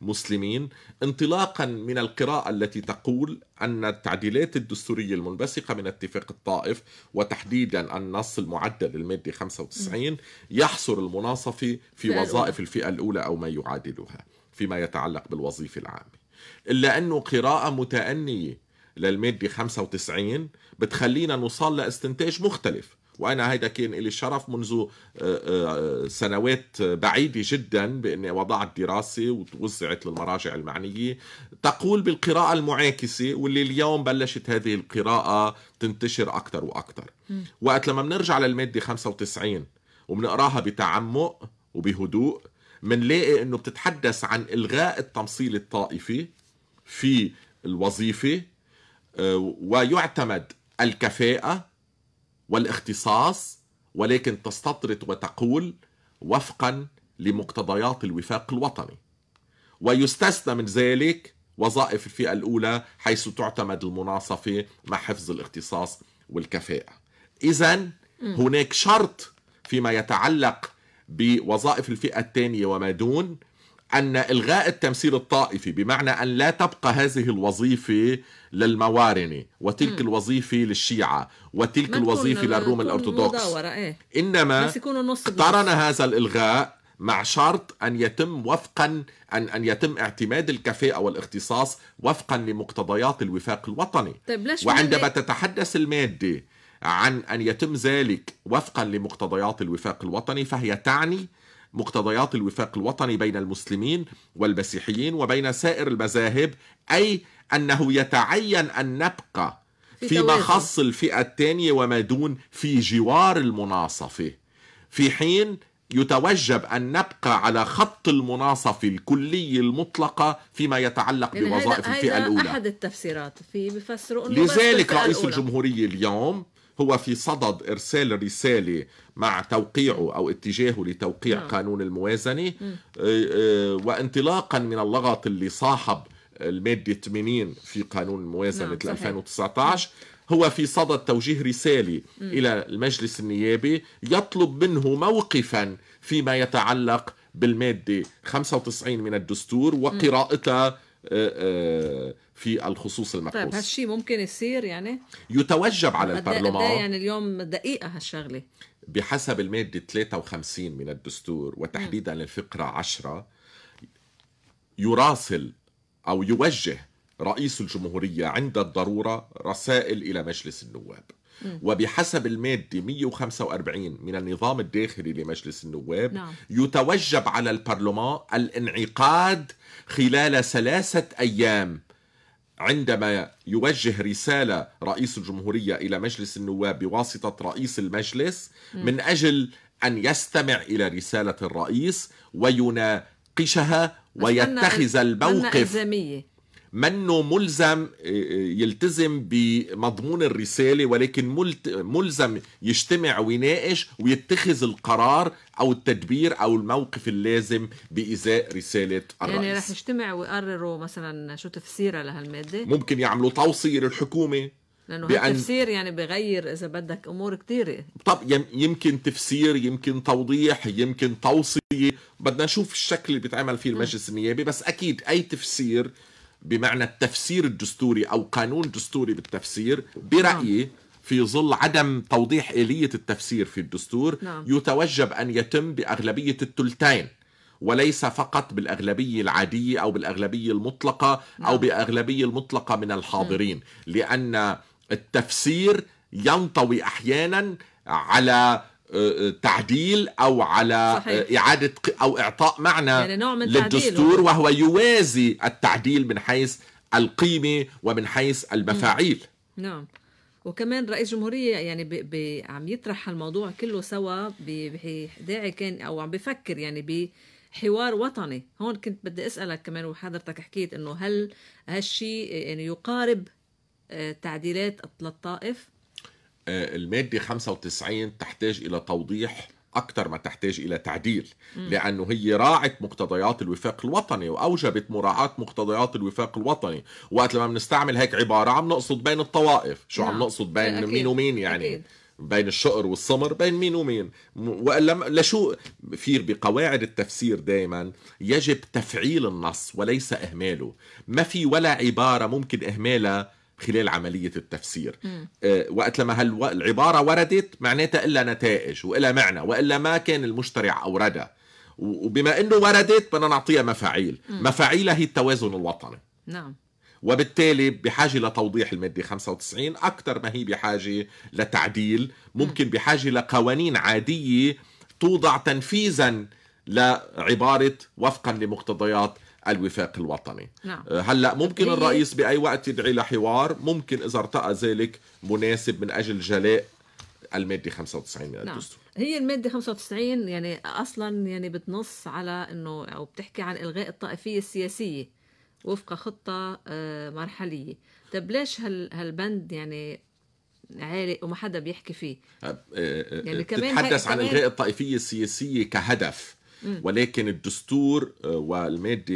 مسلمين انطلاقا من القراءة التي تقول أن التعديلات الدستورية المنبثقة من اتفاق الطائف وتحديدا النص المعدل المادي 95 يحصر المناصفة في وظائف الفئة الأولى أو ما يعادلها فيما يتعلق بالوظيفة العامة إلا أنه قراءة متأنية للمادة 95 بتخلينا نوصل لاستنتاج مختلف وانا هيدا كان لي شرف منذ آه، آه، سنوات بعيده جدا باني وضعت دراسه وتوزعت للمراجع المعنيه تقول بالقراءه المعاكسه واللي اليوم بلشت هذه القراءه تنتشر اكثر واكثر وقت لما بنرجع للماده 95 وبنقراها بتعمق وبهدوء بنلاقي انه بتتحدث عن الغاء التمصيل الطائفي في الوظيفه آه، ويعتمد الكفاءه والاختصاص ولكن تستطرد وتقول وفقا لمقتضيات الوفاق الوطني ويستثنى من ذلك وظائف الفئة الأولى حيث تعتمد المناصفة مع حفظ الاختصاص والكفاءة إذا هناك شرط فيما يتعلق بوظائف الفئة الثانية وما دون أن إلغاء التمثيل الطائفي بمعنى أن لا تبقى هذه الوظيفة للموارنة وتلك مم. الوظيفة للشيعة وتلك الوظيفة للروم الأرثوذكس إيه؟ إنما اقترن هذا الإلغاء مع شرط أن يتم وفقا أن أن يتم اعتماد الكفاءة والاختصاص وفقا لمقتضيات الوفاق الوطني طيب ليش وعندما تتحدث المادة عن أن يتم ذلك وفقا لمقتضيات الوفاق الوطني فهي تعني مقتضيات الوفاق الوطني بين المسلمين والمسيحيين وبين سائر المذاهب أي أنه يتعين أن نبقى فيما خص الفئة الثانية وما دون في جوار المناصفة في حين يتوجب أن نبقى على خط المناصفة الكلية المطلقة فيما يتعلق يعني بوظائف الفئة الأولى أحد التفسيرات في بفسروا لذلك رئيس الجمهورية اليوم هو في صدد إرسال رسالة مع توقيعه أو اتجاهه لتوقيع نعم. قانون الموازنة آه، آه، وانطلاقا من اللغط اللي صاحب المادة 80 في قانون الموازنة نعم. 2019 هو في صدد توجيه رسالة م. إلى المجلس النيابي يطلب منه موقفا فيما يتعلق بالمادة 95 من الدستور وقراءتها آه، في الخصوص المبحوث طيب هالشيء ممكن يصير يعني يتوجب على إيه- إيه البرلمان يعني اليوم دقيقه هالشغله بحسب الماده 53 من الدستور وتحديدا الفقره 10 يراسل او يوجه رئيس الجمهوريه عند الضروره رسائل الى مجلس النواب وبحسب المادة 145 من النظام الداخلي لمجلس النواب نعم. يتوجب على البرلمان الانعقاد خلال ثلاثة أيام عندما يوجه رسالة رئيس الجمهورية إلى مجلس النواب بواسطة رئيس المجلس من أجل أن يستمع إلى رسالة الرئيس ويناقشها ويتخذ الموقف منه ملزم آه، آه، يلتزم بمضمون الرسالة ولكن ملزم يجتمع ويناقش ويتخذ القرار أو التدبير أو الموقف اللازم بإزاء رسالة الرئيس يعني رح يجتمع ويقرروا مثلا شو تفسيرها لهالمادة ممكن يعملوا توصية للحكومة لانه بأن... التفسير يعني بغير اذا بدك امور كثيره طب يمكن تفسير يمكن توضيح يمكن توصيه بدنا نشوف الشكل اللي بيتعمل فيه المجلس النيابي بس اكيد اي تفسير بمعنى التفسير الدستوري أو قانون دستوري بالتفسير برأيي نعم. في ظل عدم توضيح آلية التفسير في الدستور نعم. يتوجب أن يتم بأغلبية الثلثين وليس فقط بالأغلبية العادية أو بالأغلبية المطلقة أو نعم. بأغلبية المطلقة من الحاضرين لأن التفسير ينطوي أحيانا على آه، آه، تعديل او على آه، صحيح. اعاده او اعطاء معنى يعني نوع من للدستور وهو يوازي التعديل من حيث القيمه ومن حيث المفاعيل نعم وكمان رئيس جمهورية يعني بي بي عم يطرح الموضوع كله سوا بداعي كان او عم بفكر يعني بحوار وطني هون كنت بدي اسالك كمان وحضرتك حكيت انه هل هالشيء يعني يقارب تعديلات للطائف آه، المادة 95 تحتاج إلى توضيح أكثر ما تحتاج إلى تعديل لأنه هي راعت مقتضيات الوفاق الوطني وأوجبت مراعاة مقتضيات الوفاق الوطني وقت لما بنستعمل هيك عبارة عم نقصد بين الطوائف شو عم نعم. نقصد بين أكيد. مين ومين يعني أكيد. بين الشقر والسمر بين مين ومين والا لشو في بقواعد التفسير دائما يجب تفعيل النص وليس اهماله ما في ولا عباره ممكن اهمالها خلال عملية التفسير آه وقت لما هالعبارة وردت معناتها إلا نتائج وإلا معنى وإلا ما كان المشترع أوردها وبما أنه وردت بدنا نعطيها مفاعيل مفاعيلها هي التوازن الوطني نعم وبالتالي بحاجة لتوضيح المادة 95 أكثر ما هي بحاجة لتعديل ممكن بحاجة لقوانين عادية توضع تنفيذا لعبارة وفقا لمقتضيات الوفاق الوطني نعم. آه، هلا ممكن الرئيس باي وقت يدعي لحوار ممكن اذا ارتقى ذلك مناسب من اجل جلاء الماده 95 من نعم. الدستور نعم. هي الماده 95 يعني اصلا يعني بتنص على انه او بتحكي عن الغاء الطائفيه السياسيه وفق خطه آه، مرحليه طب ليش هال هالبند يعني عالي وما حدا بيحكي فيه طيب، آه، يعني كمان بتتحدث عن الغاء الطائفيه السياسيه كهدف ولكن الدستور آه، والمادة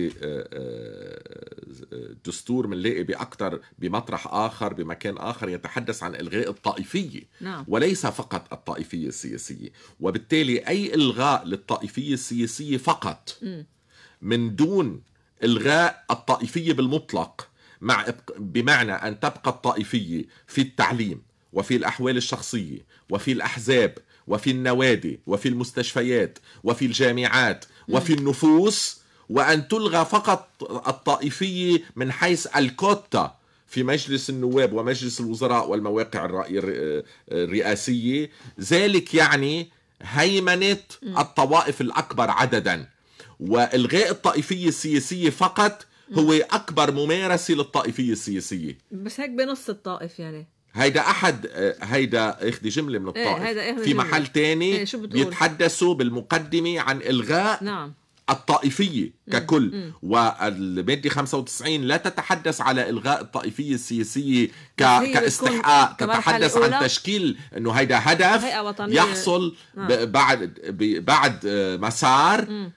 الدستور آه، آه، بنلاقي بأكثر بمطرح آخر بمكان آخر يتحدث عن إلغاء الطائفية نعم. وليس فقط الطائفية السياسية وبالتالي أي إلغاء للطائفية السياسية فقط من دون إلغاء الطائفية بالمطلق مع بمعنى أن تبقى الطائفية في التعليم وفي الأحوال الشخصية وفي الأحزاب وفي النوادي وفي المستشفيات وفي الجامعات وفي النفوس وأن تلغى فقط الطائفية من حيث الكوتا في مجلس النواب ومجلس الوزراء والمواقع الرئاسية ذلك يعني هيمنة الطوائف الأكبر عددا وإلغاء الطائفية السياسية فقط هو أكبر ممارسة للطائفية السياسية بس هيك بنص الطائف يعني هيدا احد هيدا اخدي جمله من الطائف إيه في محل تاني إيه بيتحدثوا بالمقدمه عن الغاء نعم الطائفية ككل مم. والمادة 95 لا تتحدث على إلغاء الطائفية السياسية ك... كاستحقاق تتحدث عن تشكيل أنه هيدا هدف يحصل نعم. بعد بعد آه، مسار مم.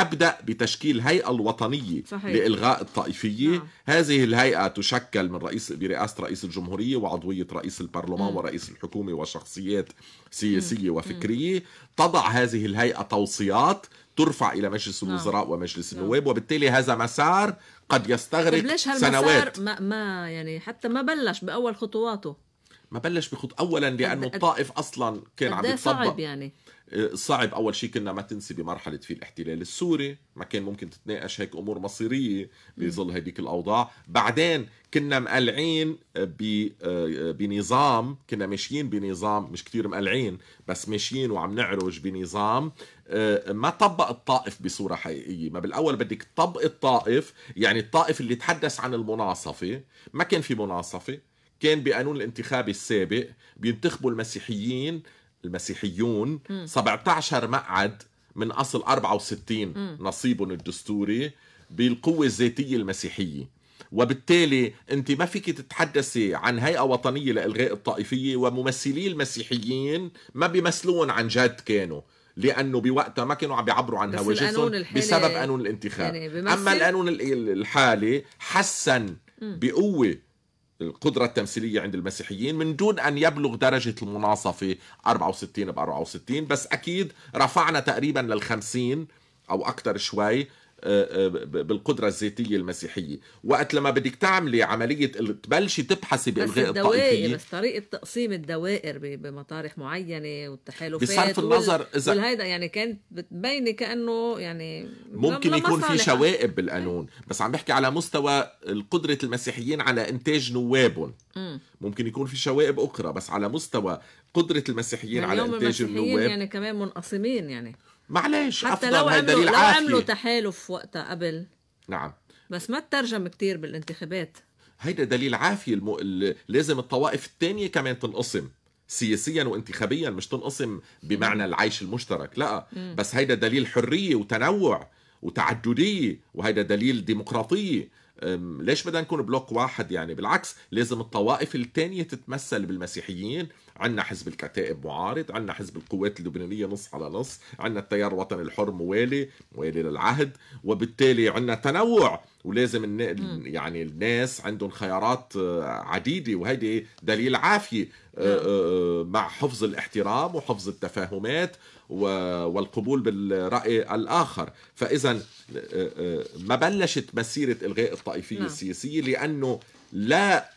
يبدأ بتشكيل هيئة الوطنية صحيح. لإلغاء الطائفية نعم. هذه الهيئة تشكل من رئيس برئاسة رئيس الجمهورية وعضوية رئيس البرلمان م. ورئيس الحكومة وشخصيات سياسية م. وفكرية تضع هذه الهيئة توصيات ترفع إلى مجلس نعم. الوزراء نعم. ومجلس النواب نعم. وبالتالي هذا مسار قد يستغرق طيب، سنوات ما, ما يعني حتى ما بلش بأول خطواته ما بلش بخط أولا لأنه الطائف أصلا كان عم إيه يتطبق يعني آه، صعب اول شيء كنا ما تنسي بمرحله في الاحتلال السوري ما كان ممكن تتناقش هيك امور مصيريه بظل هذيك الاوضاع بعدين كنا مقلعين آه، بنظام كنا ماشيين بنظام مش كثير مقلعين بس ماشيين وعم نعرج بنظام آه، ما طبق الطائف بصورة حقيقية ما بالأول بدك طبق الطائف يعني الطائف اللي تحدث عن المناصفة ما كان في مناصفة كان بقانون الانتخاب السابق بينتخبوا المسيحيين المسيحيون 17 مقعد من اصل 64 نصيبهم الدستوري بالقوه الذاتيه المسيحيه وبالتالي انت ما فيك تتحدثي عن هيئه وطنيه لالغاء الطائفيه وممثلي المسيحيين ما بيمثلون عن جد كانوا لانه بوقتها ما كانوا عم بيعبروا عن هواجسهم بسبب قانون الانتخاب يعني اما القانون الحالي حسن بقوه القدرة التمثيلية عند المسيحيين من دون أن يبلغ درجة المناصفة 64 ب 64 بس أكيد رفعنا تقريبا لل 50 أو أكثر شوي آه، آه، بالقدره الذاتيه المسيحيه وقت لما بدك تعملي عمليه تبلشي تبحثي بالغاء الطائفيه بس طريقه تقسيم الدوائر بمطارح معينه والتحالفات بصرف النظر اذا والهيدا يعني كانت بتبيني كانه يعني ممكن يكون في شوائب بالقانون بس عم بحكي على مستوى قدره المسيحيين على انتاج نوابهم ممكن يكون في شوائب اخرى بس على مستوى قدره المسيحيين يعني على انتاج النواب يعني كمان منقسمين يعني معلش حتى لو عملوا لو عملوا تحالف وقتها قبل نعم بس ما تترجم كتير بالانتخابات هيدا دليل عافي المو... لازم الطوائف الثانيه كمان تنقسم سياسيا وانتخابيا مش تنقسم بمعنى العيش المشترك لا م. بس هيدا دليل حريه وتنوع وتعدديه وهيدا دليل ديمقراطيه ليش بدنا نكون بلوك واحد يعني بالعكس لازم الطوائف التانية تتمثل بالمسيحيين عندنا حزب الكتائب معارض عندنا حزب القوات اللبنانية نص على نص عندنا التيار الوطني الحر موالي موالي للعهد وبالتالي عندنا تنوع ولازم الن... يعني الناس عندهم خيارات آه، عديدة وهيدي دليل عافية آه، نعم. آه، مع حفظ الاحترام وحفظ التفاهمات والقبول بالرأي الآخر فإذا آه، آه، ما بلشت مسيرة إلغاء الطائفية نعم. السياسية لأنه لا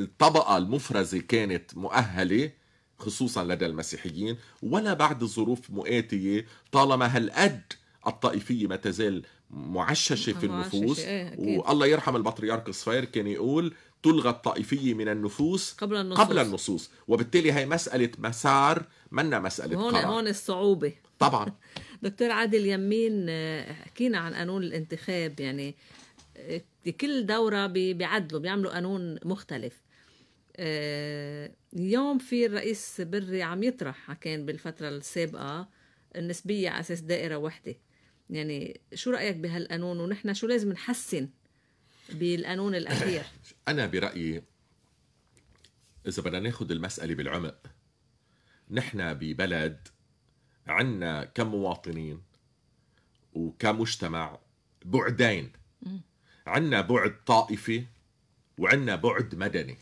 الطبقة المفرزة كانت مؤهلة خصوصا لدى المسيحيين ولا بعد الظروف مؤاتية طالما هالقد الطائفية ما تزال معششة في النفوس إيه والله يرحم البطريرك صفير كان يقول تلغى الطائفية من النفوس قبل النصوص, قبل النصوص. وبالتالي هي مسألة مسار منا مسألة هون قرار. هون الصعوبة طبعا دكتور عادل يمين آه، حكينا عن قانون الانتخاب يعني آه، كل دورة بيعدلوا بيعملوا قانون مختلف اليوم آه، في الرئيس بري عم يطرح كان بالفترة السابقة النسبية على أساس دائرة واحدة يعني شو رأيك بهالقانون ونحن شو لازم نحسن بالقانون الاخير انا برايي اذا بدنا ناخذ المساله بالعمق نحن ببلد عندنا كمواطنين وكمجتمع بعدين عندنا بعد طائفي وعندنا بعد مدني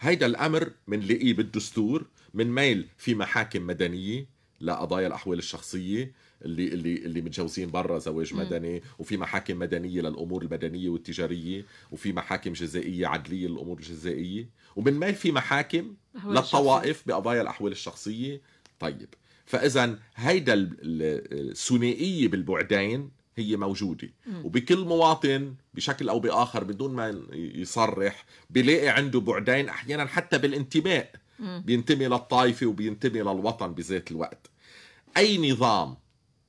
هيدا الامر بنلاقيه بالدستور من ميل في محاكم مدنيه لقضايا الاحوال الشخصيه اللي اللي اللي متجوزين برا زواج مدني وفي محاكم مدنيه للامور المدنيه والتجاريه وفي محاكم جزائيه عدليه للامور الجزائيه ومن وبنميل في محاكم للطوائف بقضايا الاحوال الشخصيه طيب فاذا هيدا الثنائيه بالبعدين هي موجودة وبكل مواطن بشكل أو بآخر بدون ما يصرح بيلاقي عنده بعدين أحيانا حتى بالانتماء بينتمي للطائفة وبينتمي للوطن بذات الوقت أي نظام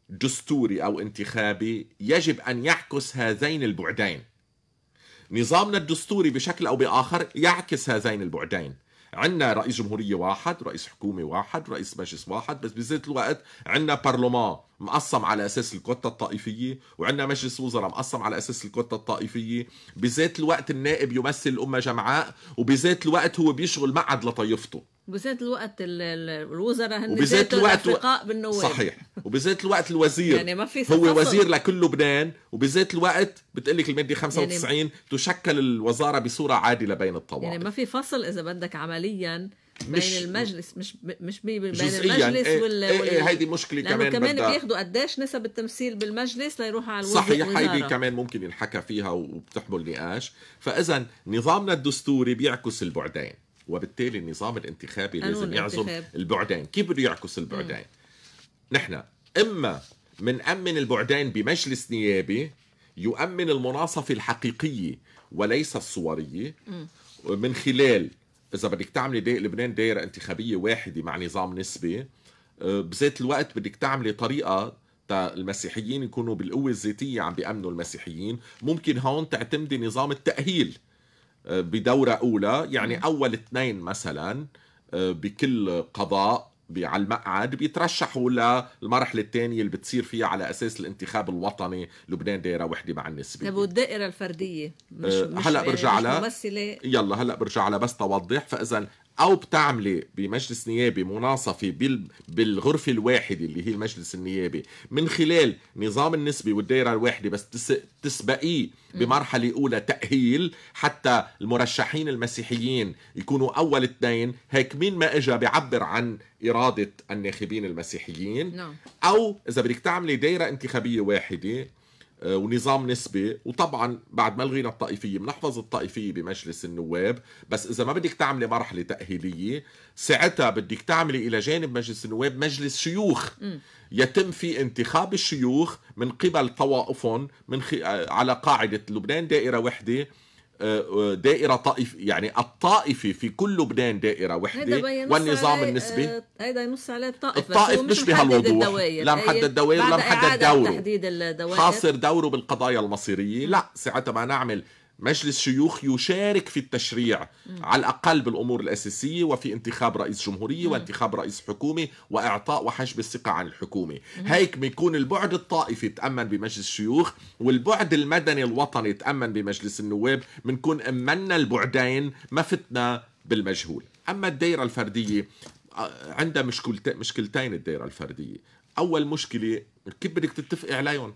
دستوري أو انتخابي يجب أن يعكس هذين البعدين نظامنا الدستوري بشكل أو بآخر يعكس هذين البعدين عندنا رئيس جمهوريه واحد رئيس حكومه واحد رئيس مجلس واحد بس بذات الوقت عندنا برلمان مقسم على اساس الكوتا الطائفيه وعندنا مجلس وزراء مقسم على اساس الكوتا الطائفيه بذات الوقت النائب يمثل الامه جمعاء وبذات الوقت هو بيشغل معد لطائفته بذات الوقت الوزراء هن بذات الوقت الاصدقاء بالنواب صحيح وبذات الوقت الوزير يعني ما في هو وزير لكل لبنان وبذات الوقت بتقول لك الماده 95 يعني تشكل الوزاره بصوره عادله بين الطوائف يعني ما في فصل اذا بدك عمليا بين مش المجلس مش مش بين المجلس ايه وال ايه ايه هيدي مشكله لأنه كمان كمان بياخذوا قديش نسب التمثيل بالمجلس ليروحوا على الوزارة صحيح هيدي كمان ممكن ينحكى فيها وبتحمل نقاش فاذا نظامنا الدستوري بيعكس البعدين وبالتالي النظام الانتخابي لازم يعزم البعدين كيف بده يعكس البعدين نحن إما منأمن البعدين بمجلس نيابي يؤمن المناصفة الحقيقية وليس الصورية من خلال إذا بدك تعملي دي لبنان دائرة انتخابية واحدة مع نظام نسبي آه، بذات الوقت بدك تعملي طريقة تا المسيحيين يكونوا بالقوة الذاتية عم بيأمنوا المسيحيين ممكن هون تعتمدي نظام التأهيل بدورة أولى يعني أول اثنين مثلا آه، بكل قضاء على المقعد بيترشحوا للمرحلة الثانية اللي بتصير فيها على أساس الانتخاب الوطني لبنان دائرة وحدة مع النسبه طيب والدائرة الفردية مش, أه مش هلا برجع على ممثلة يلا هلا برجع على بس توضح فإذا او بتعملي بمجلس نيابي مناصفه بالغرفه الواحده اللي هي المجلس النيابي من خلال نظام النسبه والدائره الواحده بس تسبقيه بمرحله اولى تاهيل حتى المرشحين المسيحيين يكونوا اول اثنين هيك مين ما اجى بيعبر عن اراده الناخبين المسيحيين نعم. او اذا بدك تعملي دائره انتخابيه واحده آه، ونظام نسبي وطبعا بعد ما لغينا الطائفية بنحفظ الطائفية بمجلس النواب بس إذا ما بدك تعملي مرحلة تأهيلية ساعتها بدك تعملي إلى جانب مجلس النواب مجلس شيوخ يتم في انتخاب الشيوخ من قبل طوائفهم من خ... آه، على قاعدة لبنان دائرة وحدة آه، آه، دائرة طائف يعني الطائفة في كل لبنان دائرة وحدة والنظام النسبي هذا آه، ينص على الطائف الطائف مش بهالوضوح لا محدد دوائر لا محدد دوره خاصر دوره بالقضايا المصيرية لا ساعتها ما نعمل مجلس شيوخ يشارك في التشريع م. على الأقل بالأمور الأساسية وفي انتخاب رئيس جمهورية م. وانتخاب رئيس حكومة وإعطاء وحجب الثقة عن الحكومة م. هيك بيكون البعد الطائفي تأمن بمجلس الشيوخ والبعد المدني الوطني تأمن بمجلس النواب بنكون أمنا البعدين ما فتنا بالمجهول أما الدائرة الفردية عندها مشكلتين الدائرة الفردية أول مشكلة كيف بدك تتفقي عليهم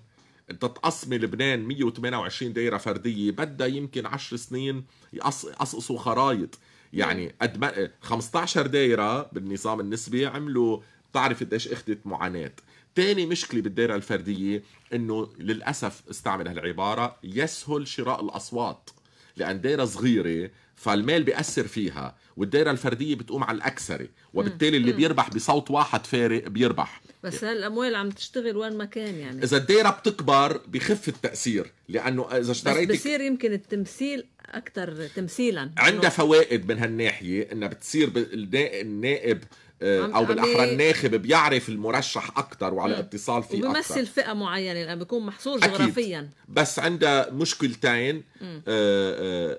انت تقسمي لبنان 128 دائره فرديه بدها يمكن 10 سنين يقصقصوا خرايط يعني قد ما 15 دائره بالنظام النسبي عملوا بتعرف قديش اخذت معاناه تاني مشكلة بالدائرة الفردية انه للأسف استعمل هالعبارة يسهل شراء الأصوات لأن دائرة صغيرة فالمال بيأثر فيها والدائرة الفردية بتقوم على الأكثر وبالتالي اللي بيربح بصوت واحد فارق بيربح بس هالاموال عم تشتغل وين ما كان يعني اذا الدائره بتكبر بخف التاثير لانه اذا اشتريت بس بصير يمكن التمثيل اكثر تمثيلا عندها فوائد من هالناحيه انها بتصير النائب آه، او بالاحرى الناخب بيعرف المرشح اكثر وعلى اتصال فيه اكثر بيمثل فئه معينه لانه بيكون محصور أكيد. جغرافيا بس عندها مشكلتين آه، آه،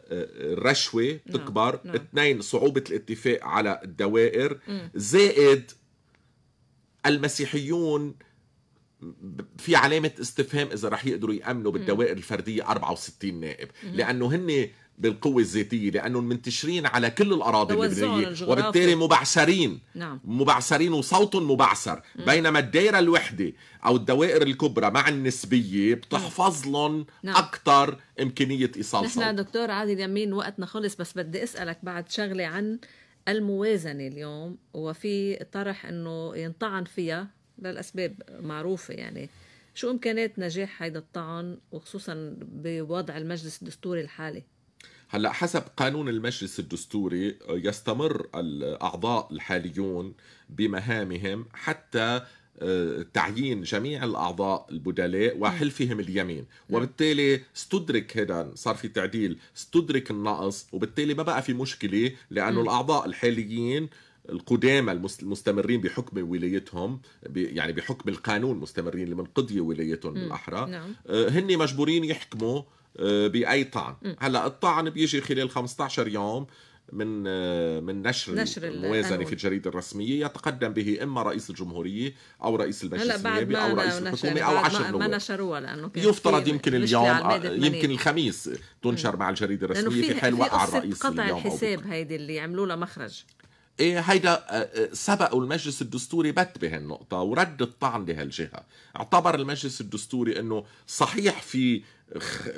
الرشوه بتكبر نعم. نعم. اثنين صعوبه الاتفاق على الدوائر م. زائد المسيحيون في علامة استفهام إذا رح يقدروا يأمنوا بالدوائر الفردية 64 نائب لأنه هن بالقوة الذاتية لأنهم منتشرين على كل الأراضي اللبنانية وبالتالي مبعثرين نعم. مبعثرين وصوتهم مبعثر بينما الدائرة الوحدة أو الدوائر الكبرى مع النسبية بتحفظ نعم. لهم نعم. أكثر إمكانية إيصال صوت نحن دكتور عادل يمين وقتنا خلص بس بدي أسألك بعد شغلة عن الموازنة اليوم وفي طرح أنه ينطعن فيها للأسباب معروفة يعني شو إمكانات نجاح هيدا الطعن وخصوصا بوضع المجلس الدستوري الحالي؟ هلا حسب قانون المجلس الدستوري يستمر الاعضاء الحاليون بمهامهم حتى تعيين جميع الاعضاء البدلاء وحلفهم اليمين وبالتالي استدرك هذا صار في تعديل استدرك النقص وبالتالي ما بقى في مشكله لانه الاعضاء الحاليين القدامى المستمرين بحكم ولايتهم يعني بحكم القانون مستمرين اللي من قضية ولايتهم بالاحرى نعم. آه، هن مجبورين يحكموا آه، باي طعن هلا الطعن بيجي خلال 15 يوم من من نشر, نشر الموازنه في الجريده الرسميه يتقدم به اما رئيس الجمهوريه او رئيس المجلس النيابي او رئيس الحكومه او عشر نواب ما نشروها لانه يفترض يمكن اليوم يمكن الخميس تنشر مع الجريده الرسميه في حال وقع الرئيس قطع اليوم الحساب هيدي اللي عملوا لها مخرج إيه هيدا آه، آه، سبقوا المجلس الدستوري بت بهالنقطة ورد الطعن لهالجهة اعتبر المجلس الدستوري انه صحيح في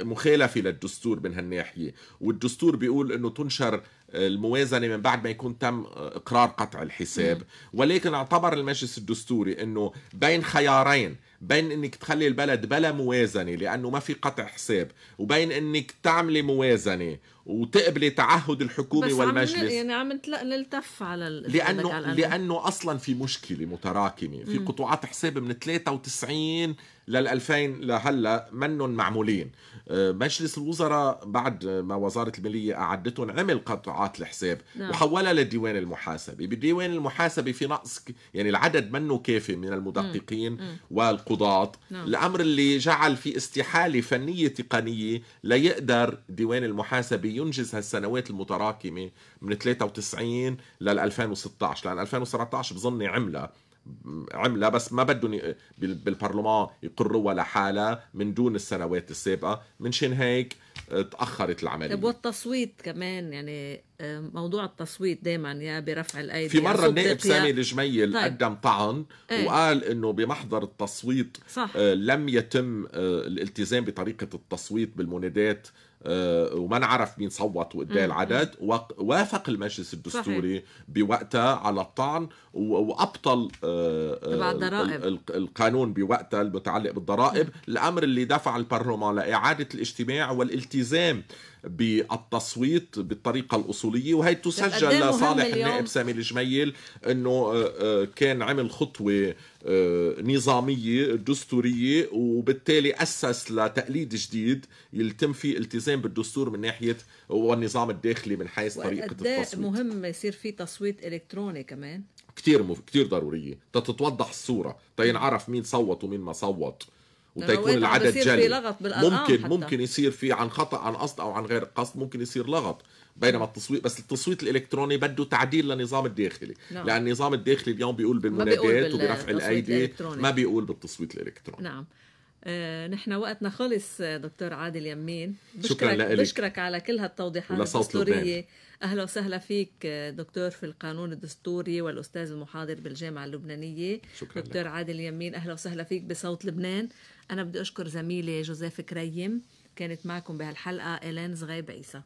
مخالفة للدستور من هالناحية والدستور بيقول انه تنشر الموازنه من بعد ما يكون تم آه، اقرار قطع الحساب ولكن اعتبر المجلس الدستوري انه بين خيارين بين انك تخلي البلد بلا موازنه لانه ما في قطع حساب وبين انك تعملي موازنه وتقبلي تعهد الحكومه بس والمجلس عم يعني عم نلتف على لانه على لانه اصلا في مشكله متراكمه في قطوعات حساب من 93 لل 2000 لهلا منن معمولين آه، مجلس الوزراء بعد ما وزاره الماليه اعدتهم عمل قطوعات الحساب نعم. وحولها للديوان المحاسبه بالديوان المحاسبه في نقص يعني العدد منه كافي من المدققين مم. مم. والقضاة نعم. الامر اللي جعل في استحاله فنيه تقنيه ليقدر ديوان المحاسبه ينجز هالسنوات المتراكمه من 93 لل 2016 لان 2017 بظني عملها عملة بس ما بدهم بالبرلمان يقروها لحالها من دون السنوات السابقه منشان هيك تاخرت العمليه طيب والتصويت كمان يعني آه، موضوع التصويت دائما يا برفع الايدي في مره النائب سامي الجميل طيب. قدم طعن ايه؟ وقال انه بمحضر التصويت صح. آه، لم يتم آه، الالتزام بطريقه التصويت بالمنادات آه، وما نعرف مين صوت وقد العدد وافق المجلس الدستوري بوقتها على الطعن وابطل آه، آه، الضرائب. القانون بوقتها المتعلق بالضرائب الامر اللي دفع البرلمان لاعاده الاجتماع والالتزام بالتصويت بالطريقه الاصوليه وهي تسجل لصالح النائب سامي الجميل انه كان عمل خطوه آه، نظامية دستورية وبالتالي أسس لتقليد جديد يتم فيه التزام بالدستور من ناحية والنظام الداخلي من حيث طريقة إيه التصويت مهم يصير في تصويت إلكتروني كمان كتير مف... كتير ضرورية تتوضح الصورة تينعرف طيب مين صوت ومين ما صوت وتيكون العدد جلي ممكن حتى. ممكن يصير في عن خطأ عن قصد أو عن غير قصد ممكن يصير لغط بينما التصويت بس التصويت الالكتروني بده تعديل للنظام الداخلي نعم. لان النظام الداخلي اليوم بيقول بالمنادات وبرفع الايدي ما بيقول بالتصويت الالكتروني نعم آه، نحن وقتنا خلص دكتور عادل يمين بشكرك شكرا لألك. بشكرك على كل هالتوضيحات الدستورية أهلا وسهلا فيك دكتور في القانون الدستوري والأستاذ المحاضر بالجامعة اللبنانية شكرا دكتور لك. عادل يمين أهلا وسهلا فيك بصوت لبنان أنا بدي أشكر زميلي جوزيف كريم كانت معكم بهالحلقة إلين زغيب عيسى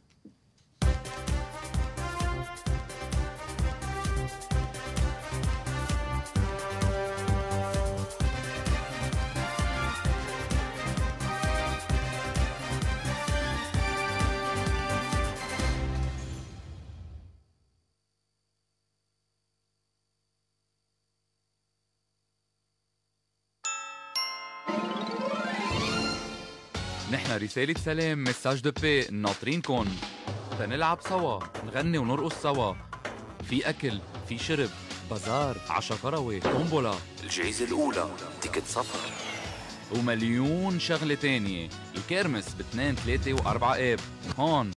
رسالة سلام مساج دو بي ناطرينكن تنلعب سوا نغني ونرقص سوا في أكل في شرب بازار عشا كروي قنبلة الجائزة الأولى تيكت سفر ومليون شغلة تانية الكرمس ب 2 3 و4 آب هون